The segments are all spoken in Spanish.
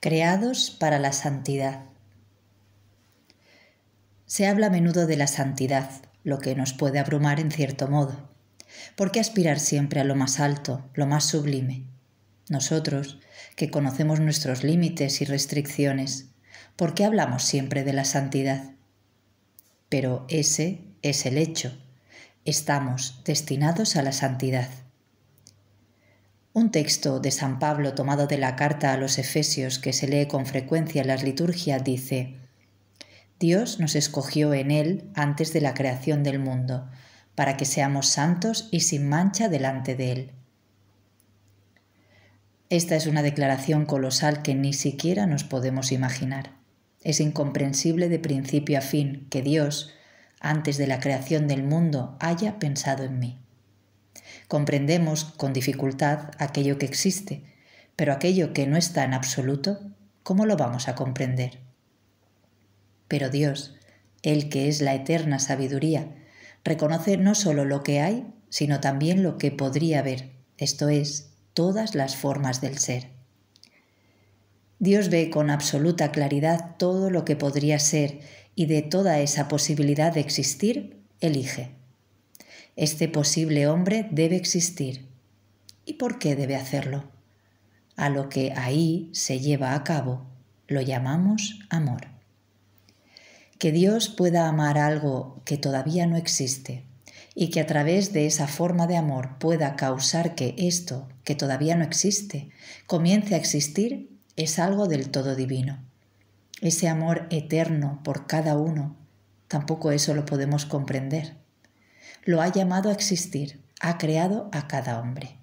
creados para la santidad. Se habla a menudo de la santidad, lo que nos puede abrumar en cierto modo. ¿Por qué aspirar siempre a lo más alto, lo más sublime? Nosotros, que conocemos nuestros límites y restricciones, ¿por qué hablamos siempre de la santidad? Pero ese es el hecho. Estamos destinados a la santidad. Un texto de San Pablo tomado de la carta a los Efesios que se lee con frecuencia en las liturgias dice, Dios nos escogió en Él antes de la creación del mundo, para que seamos santos y sin mancha delante de Él. Esta es una declaración colosal que ni siquiera nos podemos imaginar. Es incomprensible de principio a fin que Dios, antes de la creación del mundo, haya pensado en mí. Comprendemos con dificultad aquello que existe, pero aquello que no está en absoluto, ¿cómo lo vamos a comprender? Pero Dios, el que es la eterna sabiduría, reconoce no solo lo que hay, sino también lo que podría haber, esto es, todas las formas del ser. Dios ve con absoluta claridad todo lo que podría ser y de toda esa posibilidad de existir, elige. Este posible hombre debe existir. ¿Y por qué debe hacerlo? A lo que ahí se lleva a cabo lo llamamos amor. Que Dios pueda amar algo que todavía no existe y que a través de esa forma de amor pueda causar que esto, que todavía no existe, comience a existir, es algo del todo divino. Ese amor eterno por cada uno, tampoco eso lo podemos comprender lo ha llamado a existir, ha creado a cada hombre.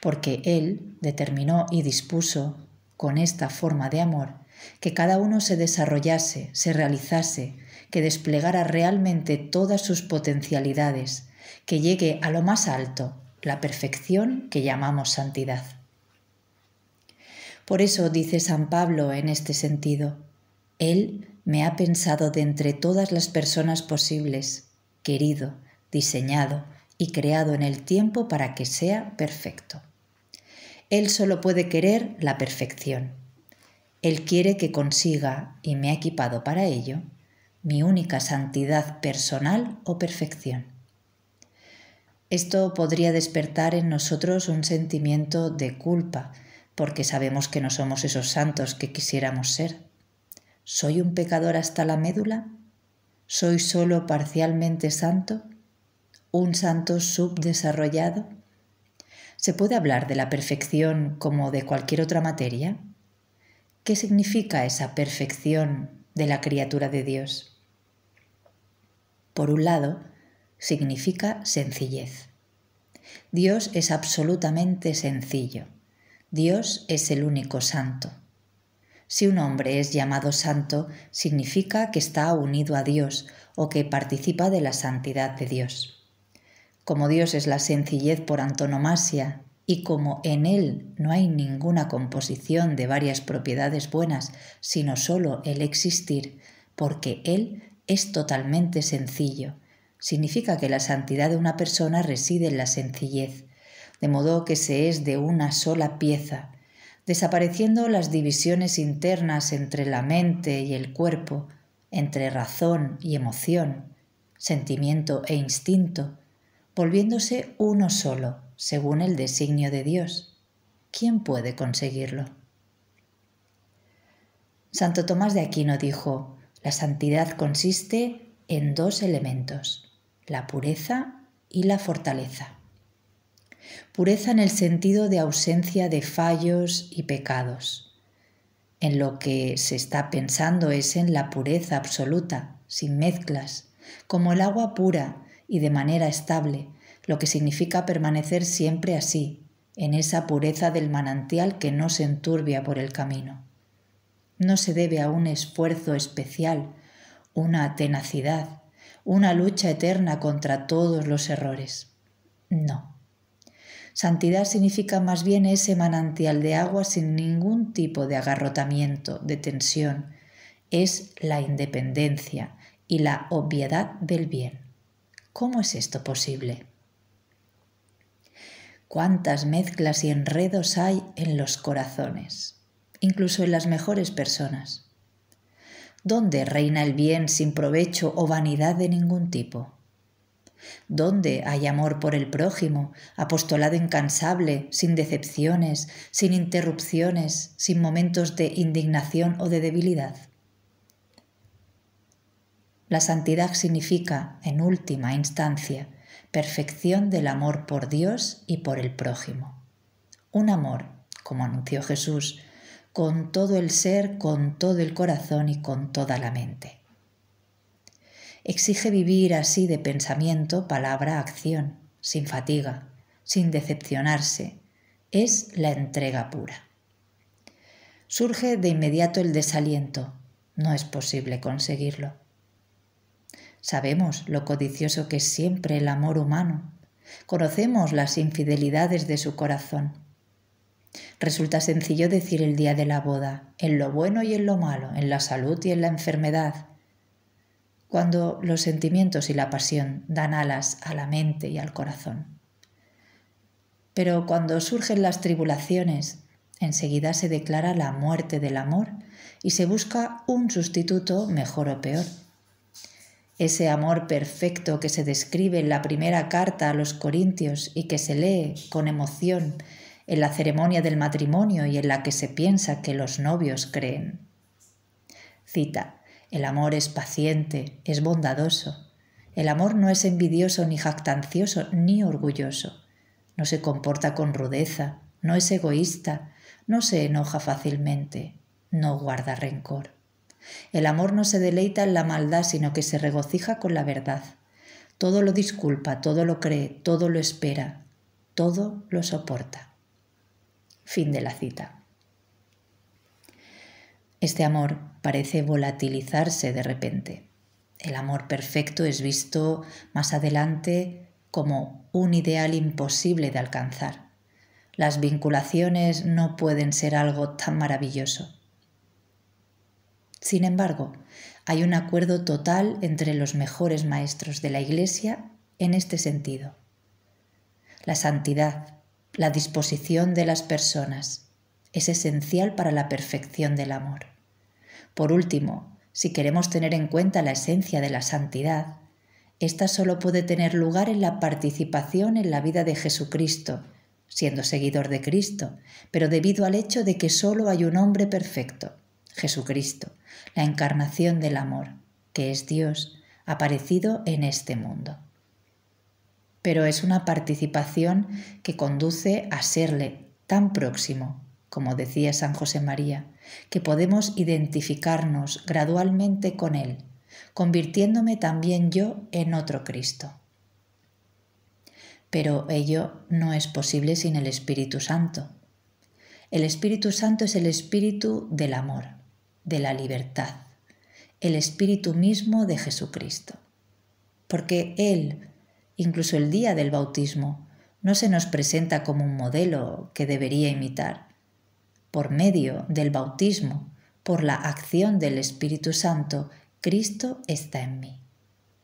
Porque Él determinó y dispuso, con esta forma de amor, que cada uno se desarrollase, se realizase, que desplegara realmente todas sus potencialidades, que llegue a lo más alto, la perfección que llamamos santidad. Por eso dice San Pablo en este sentido, Él me ha pensado de entre todas las personas posibles, querido, diseñado y creado en el tiempo para que sea perfecto. Él solo puede querer la perfección. Él quiere que consiga, y me ha equipado para ello, mi única santidad personal o perfección. Esto podría despertar en nosotros un sentimiento de culpa, porque sabemos que no somos esos santos que quisiéramos ser. ¿Soy un pecador hasta la médula? ¿Soy solo parcialmente santo? ¿Un santo subdesarrollado? ¿Se puede hablar de la perfección como de cualquier otra materia? ¿Qué significa esa perfección de la criatura de Dios? Por un lado, significa sencillez. Dios es absolutamente sencillo. Dios es el único santo. Si un hombre es llamado santo, significa que está unido a Dios o que participa de la santidad de Dios. Como Dios es la sencillez por antonomasia y como en Él no hay ninguna composición de varias propiedades buenas, sino sólo el existir, porque Él es totalmente sencillo, significa que la santidad de una persona reside en la sencillez, de modo que se es de una sola pieza, desapareciendo las divisiones internas entre la mente y el cuerpo, entre razón y emoción, sentimiento e instinto, volviéndose uno solo, según el designio de Dios. ¿Quién puede conseguirlo? Santo Tomás de Aquino dijo, la santidad consiste en dos elementos, la pureza y la fortaleza pureza en el sentido de ausencia de fallos y pecados. En lo que se está pensando es en la pureza absoluta, sin mezclas, como el agua pura y de manera estable, lo que significa permanecer siempre así, en esa pureza del manantial que no se enturbia por el camino. No se debe a un esfuerzo especial, una tenacidad, una lucha eterna contra todos los errores. No. Santidad significa más bien ese manantial de agua sin ningún tipo de agarrotamiento, de tensión. Es la independencia y la obviedad del bien. ¿Cómo es esto posible? Cuántas mezclas y enredos hay en los corazones, incluso en las mejores personas. ¿Dónde reina el bien sin provecho o vanidad de ningún tipo? ¿Dónde hay amor por el prójimo, apostolado incansable, sin decepciones, sin interrupciones, sin momentos de indignación o de debilidad. La santidad significa, en última instancia, perfección del amor por Dios y por el prójimo. Un amor, como anunció Jesús, con todo el ser, con todo el corazón y con toda la mente exige vivir así de pensamiento, palabra, acción, sin fatiga, sin decepcionarse. Es la entrega pura. Surge de inmediato el desaliento. No es posible conseguirlo. Sabemos lo codicioso que es siempre el amor humano. Conocemos las infidelidades de su corazón. Resulta sencillo decir el día de la boda, en lo bueno y en lo malo, en la salud y en la enfermedad, cuando los sentimientos y la pasión dan alas a la mente y al corazón. Pero cuando surgen las tribulaciones, enseguida se declara la muerte del amor y se busca un sustituto mejor o peor. Ese amor perfecto que se describe en la primera carta a los Corintios y que se lee con emoción en la ceremonia del matrimonio y en la que se piensa que los novios creen. Cita el amor es paciente, es bondadoso. El amor no es envidioso ni jactancioso ni orgulloso. No se comporta con rudeza, no es egoísta, no se enoja fácilmente, no guarda rencor. El amor no se deleita en la maldad, sino que se regocija con la verdad. Todo lo disculpa, todo lo cree, todo lo espera, todo lo soporta. Fin de la cita. Este amor parece volatilizarse de repente. El amor perfecto es visto más adelante como un ideal imposible de alcanzar. Las vinculaciones no pueden ser algo tan maravilloso. Sin embargo, hay un acuerdo total entre los mejores maestros de la Iglesia en este sentido. La santidad, la disposición de las personas, es esencial para la perfección del amor. Por último, si queremos tener en cuenta la esencia de la santidad, esta solo puede tener lugar en la participación en la vida de Jesucristo, siendo seguidor de Cristo, pero debido al hecho de que solo hay un hombre perfecto, Jesucristo, la encarnación del amor, que es Dios, aparecido en este mundo. Pero es una participación que conduce a serle tan próximo como decía San José María, que podemos identificarnos gradualmente con Él, convirtiéndome también yo en otro Cristo. Pero ello no es posible sin el Espíritu Santo. El Espíritu Santo es el espíritu del amor, de la libertad, el espíritu mismo de Jesucristo. Porque Él, incluso el día del bautismo, no se nos presenta como un modelo que debería imitar, por medio del bautismo, por la acción del Espíritu Santo, Cristo está en mí.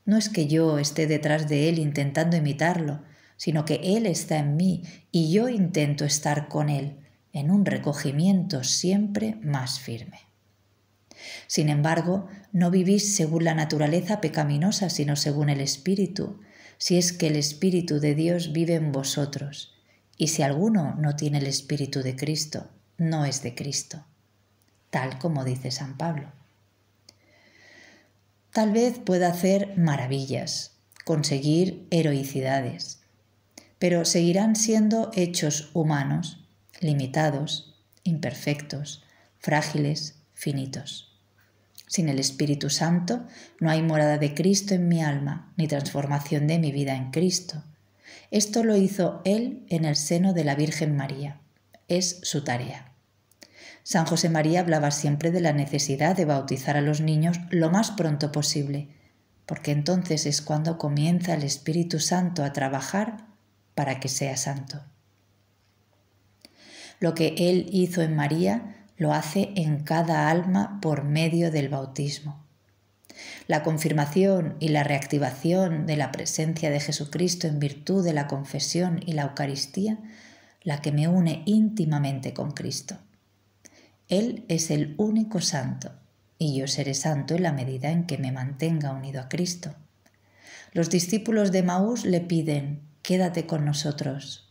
No es que yo esté detrás de Él intentando imitarlo, sino que Él está en mí y yo intento estar con Él en un recogimiento siempre más firme. Sin embargo, no vivís según la naturaleza pecaminosa, sino según el Espíritu, si es que el Espíritu de Dios vive en vosotros, y si alguno no tiene el Espíritu de Cristo, no es de Cristo, tal como dice San Pablo. Tal vez pueda hacer maravillas, conseguir heroicidades, pero seguirán siendo hechos humanos, limitados, imperfectos, frágiles, finitos. Sin el Espíritu Santo no hay morada de Cristo en mi alma, ni transformación de mi vida en Cristo. Esto lo hizo Él en el seno de la Virgen María es su tarea. San José María hablaba siempre de la necesidad de bautizar a los niños lo más pronto posible, porque entonces es cuando comienza el Espíritu Santo a trabajar para que sea santo. Lo que Él hizo en María lo hace en cada alma por medio del bautismo. La confirmación y la reactivación de la presencia de Jesucristo en virtud de la confesión y la Eucaristía la que me une íntimamente con Cristo. Él es el único santo, y yo seré santo en la medida en que me mantenga unido a Cristo. Los discípulos de Maús le piden, quédate con nosotros.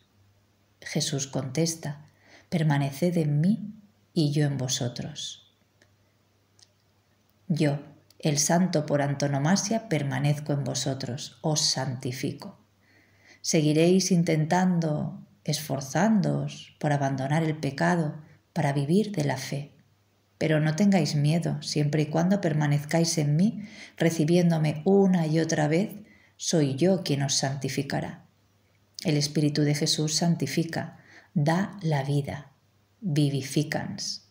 Jesús contesta, permaneced en mí y yo en vosotros. Yo, el santo por antonomasia, permanezco en vosotros, os santifico. Seguiréis intentando esforzándoos por abandonar el pecado para vivir de la fe. Pero no tengáis miedo, siempre y cuando permanezcáis en mí, recibiéndome una y otra vez, soy yo quien os santificará. El Espíritu de Jesús santifica, da la vida, vivificans.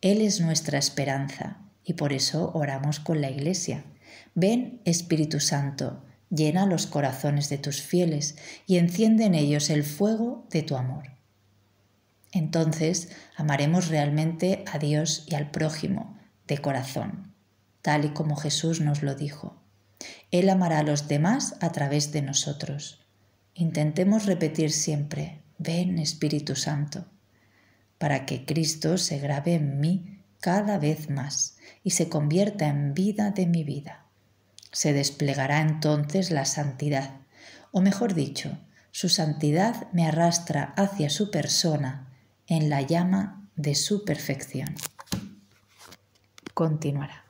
Él es nuestra esperanza y por eso oramos con la Iglesia. Ven Espíritu Santo, Llena los corazones de tus fieles y enciende en ellos el fuego de tu amor. Entonces amaremos realmente a Dios y al prójimo de corazón, tal y como Jesús nos lo dijo. Él amará a los demás a través de nosotros. Intentemos repetir siempre, ven Espíritu Santo, para que Cristo se grabe en mí cada vez más y se convierta en vida de mi vida. Se desplegará entonces la santidad, o mejor dicho, su santidad me arrastra hacia su persona en la llama de su perfección. Continuará.